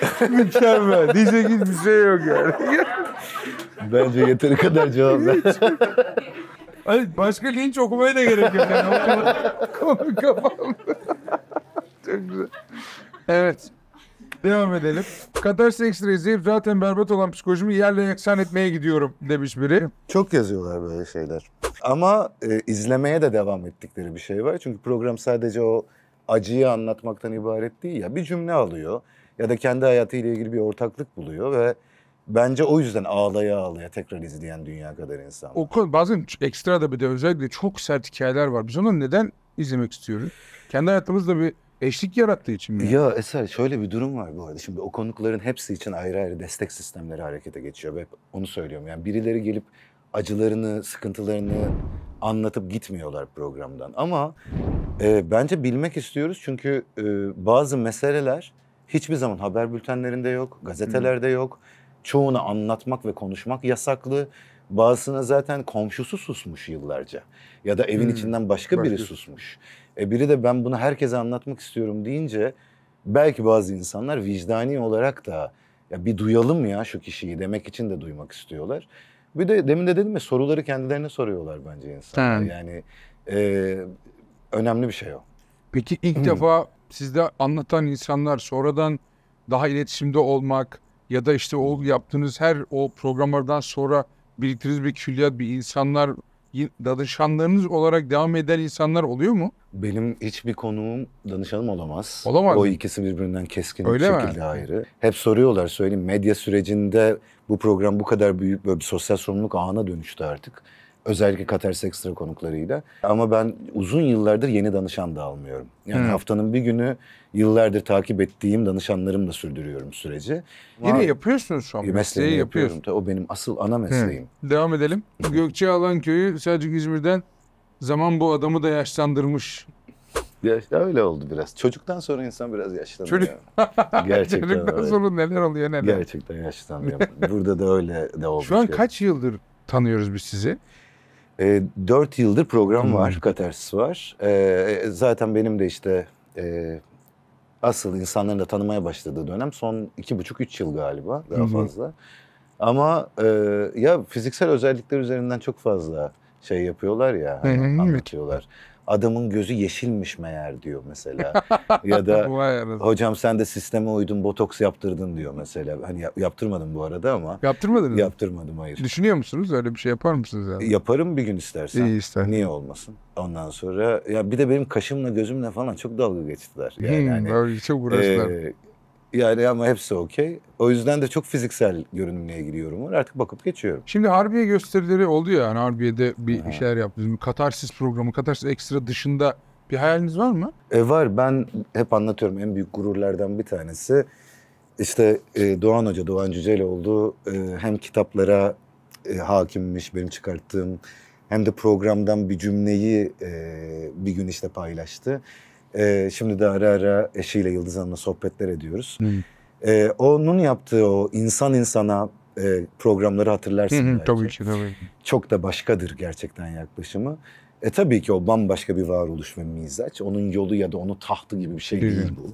Mükemmel. Diyecek hiçbir şey yok yani. Bence yeteri kadar cevap ver. Hani başka linç okumaya da gerek yok. Yani. Konu kapandı. Çok güzel. Evet. Devam edelim. Katar ekstra izleyip zaten berbat olan psikolojimi yerle yeksan etmeye gidiyorum demiş biri. Çok yazıyorlar böyle şeyler. Ama e, izlemeye de devam ettikleri bir şey var. Çünkü program sadece o acıyı anlatmaktan ibaret değil ya. Bir cümle alıyor ya da kendi hayatıyla ilgili bir ortaklık buluyor ve bence o yüzden ağlaya ağlaya tekrar izleyen dünya kadar insan. O konu bazen ekstra da bir de özellikle çok sert hikayeler var. Biz onu neden izlemek istiyoruz? Kendi hayatımızda bir eşlik yarattığı için mi? Ya Eser şöyle bir durum var bu arada. Şimdi o konukların hepsi için ayrı ayrı destek sistemleri harekete geçiyor. Ben onu söylüyorum. Yani birileri gelip acılarını, sıkıntılarını anlatıp gitmiyorlar programdan. Ama e, bence bilmek istiyoruz çünkü e, bazı meseleler hiçbir zaman haber bültenlerinde yok, gazetelerde yok. Çoğunu anlatmak ve konuşmak yasaklı. Bazısına zaten komşusu susmuş yıllarca. Ya da evin hmm. içinden başka, başka biri susmuş. E biri de ben bunu herkese anlatmak istiyorum deyince belki bazı insanlar vicdani olarak da ya bir duyalım ya şu kişiyi demek için de duymak istiyorlar. Bir de demin de dedim ya soruları kendilerine soruyorlar bence insanlar. Ha. Yani e, önemli bir şey o. Peki ilk defa sizde anlatan insanlar sonradan daha iletişimde olmak ya da işte o yaptığınız her o programlardan sonra biriktirdiğiniz bir külliyat bir insanlar danışanlarınız olarak devam eden insanlar oluyor mu? Benim hiçbir konuğum danışanım olamaz. Olamaz. O ikisi birbirinden keskin Öyle bir şekilde mi? ayrı. Hep soruyorlar söyleyeyim medya sürecinde bu program bu kadar büyük böyle bir sosyal sorumluluk ağına dönüştü artık. Özellikle Katers Ekstra konuklarıyla. Ama ben uzun yıllardır yeni danışan da almıyorum. Yani hmm. haftanın bir günü yıllardır takip ettiğim danışanlarımla sürdürüyorum süreci. Yine yapıyorsunuz şu an. Mesleği yapıyorum. Tabii, o benim asıl ana mesleğim. Hmm. Devam edelim. Gökçealan köyü sadece İzmir'den zaman bu adamı da yaşlandırmış ya, öyle oldu biraz. Çocuktan sonra insan biraz yaşlanıyor. Gerçekten Çocuktan öyle. sonra neler oluyor neler. Gerçekten yaşlanıyor. Burada da öyle de oldu. Şu an kaç yıldır tanıyoruz biz sizi? E, ee, 4 yıldır program hmm. var, Katarsis var. Ee, e, zaten benim de işte e, asıl insanların da tanımaya başladığı dönem son iki buçuk üç yıl galiba daha hmm. fazla. Ama e, ya fiziksel özellikler üzerinden çok fazla şey yapıyorlar ya, hani anlatıyorlar adamın gözü yeşilmiş meğer diyor mesela. ya da hocam sen de sisteme uydun botoks yaptırdın diyor mesela. Hani yaptırmadım bu arada ama. Yaptırmadınız Yaptırmadım mı? hayır. Düşünüyor musunuz öyle bir şey yapar mısınız? Yani? Yaparım bir gün istersen. İyi ister. Niye olmasın? Ondan sonra ya bir de benim kaşımla gözümle falan çok dalga geçtiler. Yani hmm, hani, çok uğraştılar. E, yani ama hepsi okey. O yüzden de çok fiziksel görünümle giriyorum yorum Artık bakıp geçiyorum. Şimdi Harbiye gösterileri oldu ya. yani Harbiye'de bir Aha. şeyler yaptınız. Katarsis programı, Katarsis Ekstra dışında bir hayaliniz var mı? E var. Ben hep anlatıyorum. En büyük gururlardan bir tanesi İşte e, Doğan Hoca, Doğan Cücel oldu. E, hem kitaplara e, hakimmiş benim çıkarttığım hem de programdan bir cümleyi e, bir gün işte paylaştı. E, şimdi de ara ara eşiyle Yıldız Hanım'la sohbetler ediyoruz. Hı. E, onun yaptığı o insan insana e, programları hatırlarsın belki. Tabii ki tabii. Çok da başkadır gerçekten yaklaşımı. E tabii ki o bambaşka bir varoluş ve mizaç. Onun yolu ya da onu tahtı gibi bir şey değil, bu.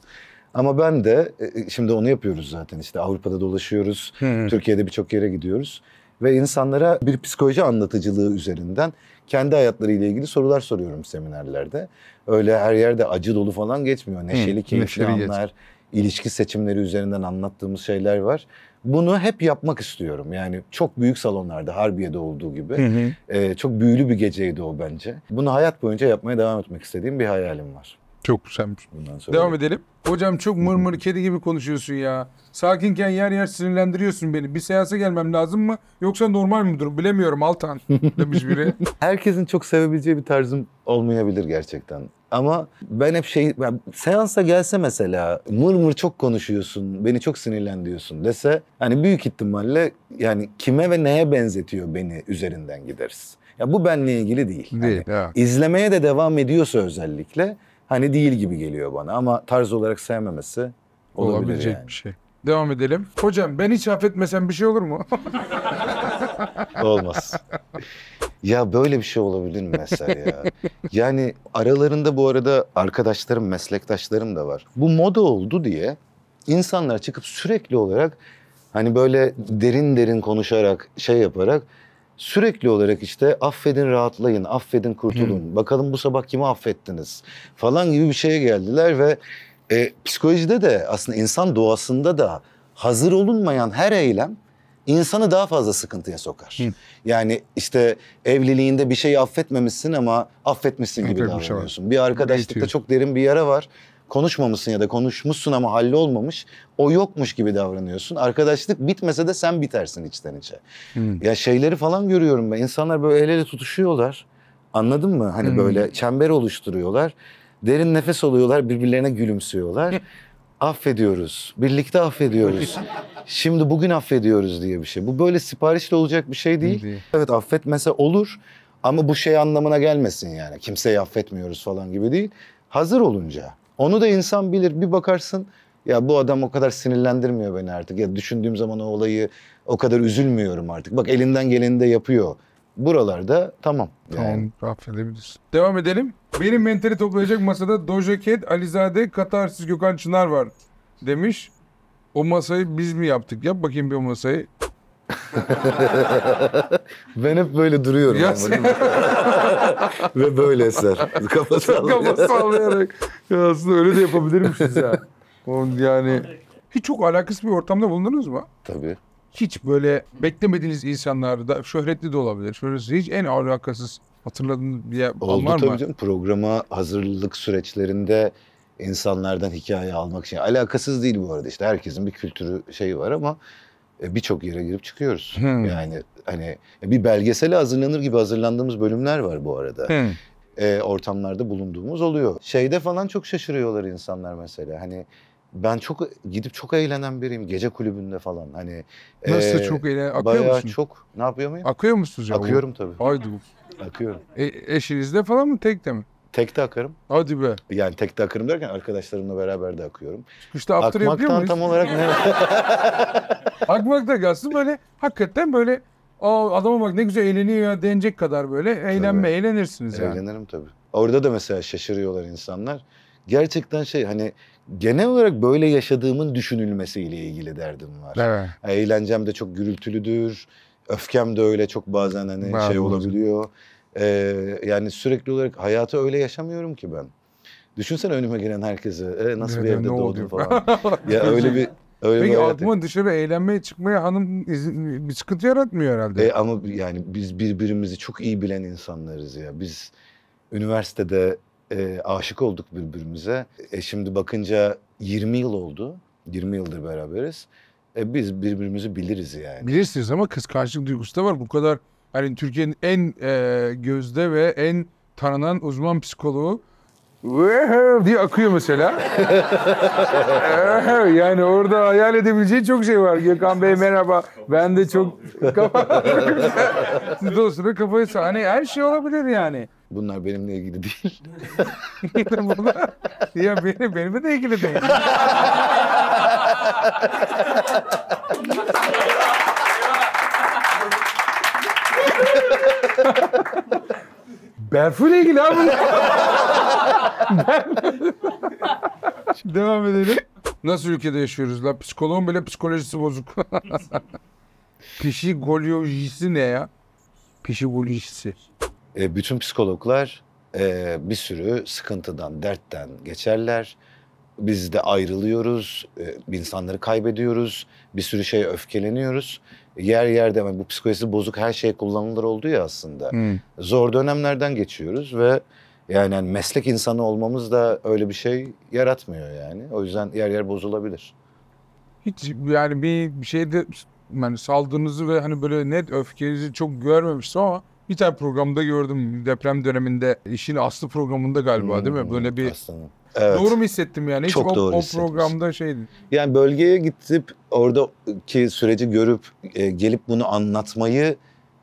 Ama ben de e, e, şimdi onu yapıyoruz zaten işte Avrupa'da dolaşıyoruz. Hı. Türkiye'de birçok yere gidiyoruz ve insanlara bir psikoloji anlatıcılığı üzerinden kendi hayatlarıyla ilgili sorular soruyorum seminerlerde öyle her yerde acı dolu falan geçmiyor. Neşeli, Hı, keyifli neşeli anlar, geç. ilişki seçimleri üzerinden anlattığımız şeyler var. Bunu hep yapmak istiyorum. Yani çok büyük salonlarda Harbiye'de olduğu gibi. Hı hı. E, çok büyülü bir geceydi o bence. Bunu hayat boyunca yapmaya devam etmek istediğim bir hayalim var. Çok güzelmiş. Devam edelim. Hocam çok mırmır kedi gibi konuşuyorsun ya. Sakinken yer yer sinirlendiriyorsun beni. Bir seansa gelmem lazım mı? Yoksa normal mi durum? Bilemiyorum Altan demiş biri. herkesin çok sevebileceği bir tarzım olmayabilir gerçekten. Ama ben hep şey, ben seansa gelse mesela mırmır çok konuşuyorsun, beni çok sinirlendiriyorsun dese hani büyük ihtimalle yani kime ve neye benzetiyor beni üzerinden gideriz. Ya bu benle ilgili değil. Değil, Yani evet. izlemeye de devam ediyorsa özellikle hani değil gibi geliyor bana ama tarz olarak sevmemesi olabilir olabilecek yani. bir şey. Devam edelim. Hocam ben hiç affetmesem bir şey olur mu? Olmaz. Ya böyle bir şey olabilir mi mesela ya? Yani aralarında bu arada arkadaşlarım, meslektaşlarım da var. Bu moda oldu diye insanlar çıkıp sürekli olarak hani böyle derin derin konuşarak şey yaparak sürekli olarak işte affedin rahatlayın, affedin kurtulun, hmm. bakalım bu sabah kimi affettiniz falan gibi bir şeye geldiler ve e, psikolojide de aslında insan doğasında da hazır olunmayan her eylem insanı daha fazla sıkıntıya sokar. Hı. Hmm. Yani işte evliliğinde bir şeyi affetmemişsin ama affetmişsin gibi davranıyorsun. Bir arkadaşlıkta çok derin bir yara var konuşmamışsın ya da konuşmuşsun ama halli olmamış, O yokmuş gibi davranıyorsun. Arkadaşlık bitmese de sen bitersin içten içe. Hmm. Ya şeyleri falan görüyorum ben. İnsanlar böyle el ele tutuşuyorlar. Anladın mı? Hani hmm. böyle çember oluşturuyorlar. Derin nefes alıyorlar, birbirlerine gülümsüyorlar. affediyoruz. Birlikte affediyoruz. Şimdi bugün affediyoruz diye bir şey. Bu böyle siparişle olacak bir şey değil. değil. Evet affetmese olur ama bu şey anlamına gelmesin yani. Kimseyi affetmiyoruz falan gibi değil. Hazır olunca. Onu da insan bilir. Bir bakarsın ya bu adam o kadar sinirlendirmiyor beni artık. Ya düşündüğüm zaman o olayı o kadar üzülmüyorum artık. Bak elinden geleni de yapıyor. Buralarda tamam. Yani. Tamam Devam edelim. Benim mentali toplayacak masada Doja Cat, Alizade, Katarsis Gökhan Çınar var demiş. O masayı biz mi yaptık? Yap bakayım bir o masayı. ben hep böyle duruyorum. Ya sen... Ve böyle eser. Kafa sallayarak. Kafa sallayarak. Ya aslında öyle de yapabilirmişiz ya. Yani hiç çok alakasız bir ortamda bulundunuz mu? Tabii. Hiç böyle beklemediğiniz da şöhretli de olabilir. Şöhretsiz hiç en alakasız hatırladığınız bir yer Oldu var mı? Oldu tabii Programa hazırlık süreçlerinde insanlardan hikaye almak için. Alakasız değil bu arada işte herkesin bir kültürü şeyi var ama e, birçok yere girip çıkıyoruz. Hmm. Yani hani e, bir belgesele hazırlanır gibi hazırlandığımız bölümler var bu arada. Hmm. E, ortamlarda bulunduğumuz oluyor. Şeyde falan çok şaşırıyorlar insanlar mesela. Hani ben çok gidip çok eğlenen biriyim gece kulübünde falan hani. E, Nasıl e, çok eğlen? Akıyor musun? çok. Ne yapıyor muyum? Akıyor musunuz ya? Akıyorum bu? tabii. Haydi. Akıyorum. E, eşinizle falan mı tek de mi? Tekte akarım. Hadi be. Yani tekte akarım derken arkadaşlarımla beraber de akıyorum. Çıkışta after yapıyor muyuz? tam olarak ne? Akmak da gelsin böyle hakikaten böyle Aa, adama bak ne güzel eğleniyor ya denecek kadar böyle eğlenme tabii. eğlenirsiniz yani. Eğlenirim tabii. Orada da mesela şaşırıyorlar insanlar. Gerçekten şey hani genel olarak böyle yaşadığımın düşünülmesiyle ilgili derdim var. Evet. Eğlencem de çok gürültülüdür. Öfkem de öyle çok bazen hani ben şey olabiliyor. Olacağım. Ee, yani sürekli olarak hayatı öyle yaşamıyorum ki ben. Düşünsene önüme gelen herkese ee, e, nasıl Nerede, bir evde doğdun falan. ya öyle bir Öyle Peki aklıma dışarı eğlenmeye çıkmaya hanım izin, bir sıkıntı yaratmıyor herhalde. E, ama yani biz birbirimizi çok iyi bilen insanlarız ya. Biz üniversitede e, aşık olduk birbirimize. E, şimdi bakınca 20 yıl oldu. 20 yıldır beraberiz. E, biz birbirimizi biliriz yani. Bilirsiniz ama kıskançlık duygusu da var. Bu kadar Hani Türkiye'nin en e, gözde ve en tanınan uzman psikoloğu diye akıyor mesela. yani orada hayal edebileceği çok şey var. Gökhan Bey merhaba. Ben de çok dostuna kafayı sağ. Hani her şey olabilir yani. Bunlar benimle ilgili değil. ya benim, benimle de ilgili değil. Berfu ile ilgili abi. Şimdi devam edelim. Nasıl ülkede yaşıyoruz la? Psikoloğun bile psikolojisi bozuk. Psikolojisi ne ya? Psikolojisi. E, bütün psikologlar e, bir sürü sıkıntıdan, dertten geçerler. Biz de ayrılıyoruz, e, insanları kaybediyoruz, bir sürü şey öfkeleniyoruz yer yerde yani bu psikolojisi bozuk her şey kullanılır oldu ya aslında. Hmm. Zor dönemlerden geçiyoruz ve yani, yani meslek insanı olmamız da öyle bir şey yaratmıyor yani. O yüzden yer yer bozulabilir. Hiç yani bir, bir şeyde yani saldığınızı ve hani böyle net öfkenizi çok görmemiştim ama bir tane programda gördüm deprem döneminde işin aslı programında galiba hmm, değil mi? Böyle bir aslında Evet. Doğru mu hissettim yani? Hiç Çok o, doğru o programda şeydi. Yani bölgeye gidip oradaki süreci görüp e, gelip bunu anlatmayı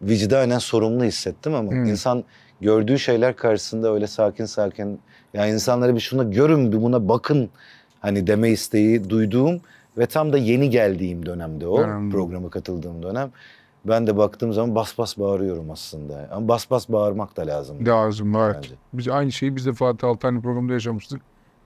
vicdanen sorumlu hissettim ama hmm. insan gördüğü şeyler karşısında öyle sakin sakin yani insanlara bir şuna görün bir buna bakın hani deme isteği duyduğum ve tam da yeni geldiğim dönemde o hmm. programa katıldığım dönem ben de baktığım zaman bas bas bağırıyorum aslında. Ama bas bas bağırmak da lazım. Lazım evet. Bence. Biz aynı şeyi biz de Fatih Altan'ın programda yaşamıştık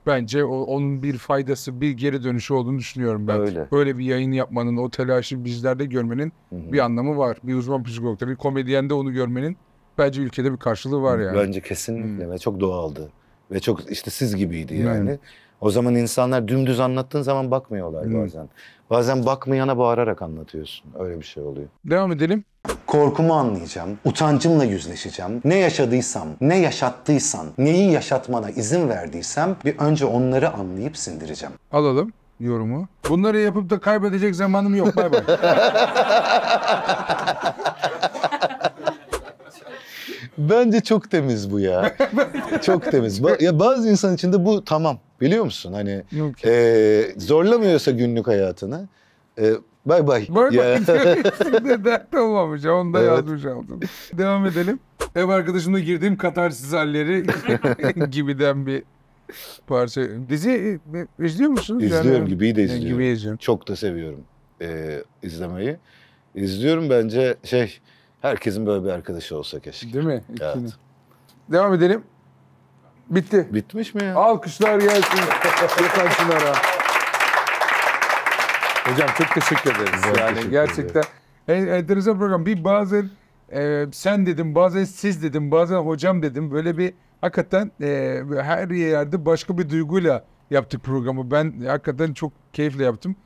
bence o, onun bir faydası, bir geri dönüşü olduğunu düşünüyorum ben. Öyle. Böyle bir yayın yapmanın, o telaşı bizlerde görmenin Hı-hı. bir anlamı var. Bir uzman psikologta, bir komedyende onu görmenin bence ülkede bir karşılığı var yani. Bence kesinlikle hmm. ve çok doğaldı. Ve çok işte siz gibiydi hmm. yani. hı O zaman insanlar dümdüz anlattığın zaman bakmıyorlar Hı-hı. Hmm. bazen. Bazen bakmayana bağırarak anlatıyorsun. Öyle bir şey oluyor. Devam edelim. Korkumu anlayacağım, utancımla yüzleşeceğim. Ne yaşadıysam, ne yaşattıysan, neyi yaşatmana izin verdiysem bir önce onları anlayıp sindireceğim. Alalım yorumu. Bunları yapıp da kaybedecek zamanım yok. Bay bay. Bence çok temiz bu ya. çok temiz. Ba- ya bazı insan için de bu tamam. Biliyor musun? Hani e, zorlamıyorsa günlük hayatını e, Bay bay. Bay bay. tamam olmamış, onu da evet. yazmış aldım. Devam edelim. Ev arkadaşımla girdiğim Katarsiz halleri gibiden bir parça. Dizi e, e, izliyor musunuz? İzliyorum yani, gibiyi de izliyorum. Gibi izliyorum. Çok da seviyorum e, izlemeyi. İzliyorum bence şey herkesin böyle bir arkadaşı olsa keşke. Değil mi? İkini. Evet. Devam edelim. Bitti. Bitmiş mi ya? Alkışlar gelsin. Gökhan Çınar'a. Hocam çok teşekkür ederiz. Ben yani teşekkür gerçekten ederim. program. Bir bazen e, sen dedim, bazen siz dedim, bazen hocam dedim. Böyle bir hakikaten e, her yerde başka bir duyguyla yaptık programı. Ben hakikaten çok keyifle yaptım.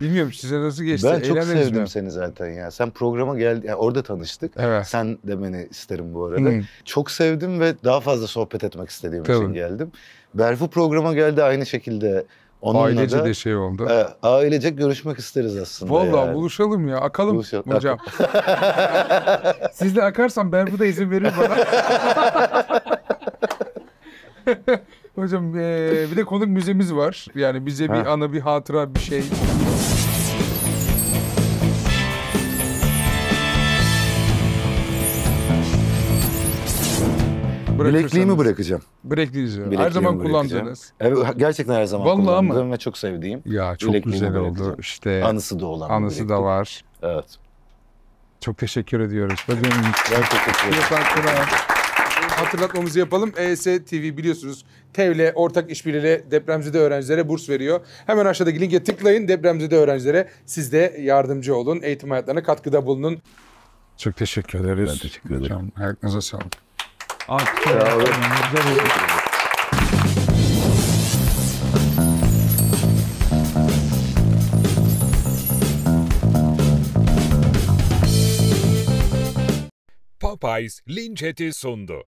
Bilmiyorum size nasıl geçti? Ben çok Eğlendiniz sevdim mi? seni zaten ya. Sen programa geldi, yani orada tanıştık. Evet. Sen demeni isterim bu arada. Hı. Hmm. Çok sevdim ve daha fazla sohbet etmek istediğim Tabii. için geldim. Berfu programa geldi aynı şekilde Onunla ailece da, de şey oldu. E, ailece görüşmek isteriz aslında. Vallahi yani. buluşalım ya. Akalım buluşalım. hocam. Sizle akarsan bu da izin verir bana. hocam e, bir de konuk müzemiz var. Yani bize bir ana bir hatıra, bir şey. Bilekliğimi bırakacağım. Bilekliği Her zaman kullandığınız. Evet, gerçekten her zaman Vallahi kullandığım ama. ve çok sevdiğim. Ya çok güzel oldu. İşte anısı da olan. Anısı da var. Evet. Çok teşekkür ediyoruz. Bugün ben teşekkür ederim. Hatırlatmamızı yapalım. ES TV biliyorsunuz TEV'le ortak işbirliğiyle depremzede öğrencilere burs veriyor. Hemen aşağıdaki linke tıklayın depremzede öğrencilere. Siz de yardımcı olun. Eğitim hayatlarına katkıda bulunun. Çok teşekkür ederiz. Ben teşekkür ederim. Hocam, ayaklarınıza sağlık. Abi Popeyes linç eti sundu.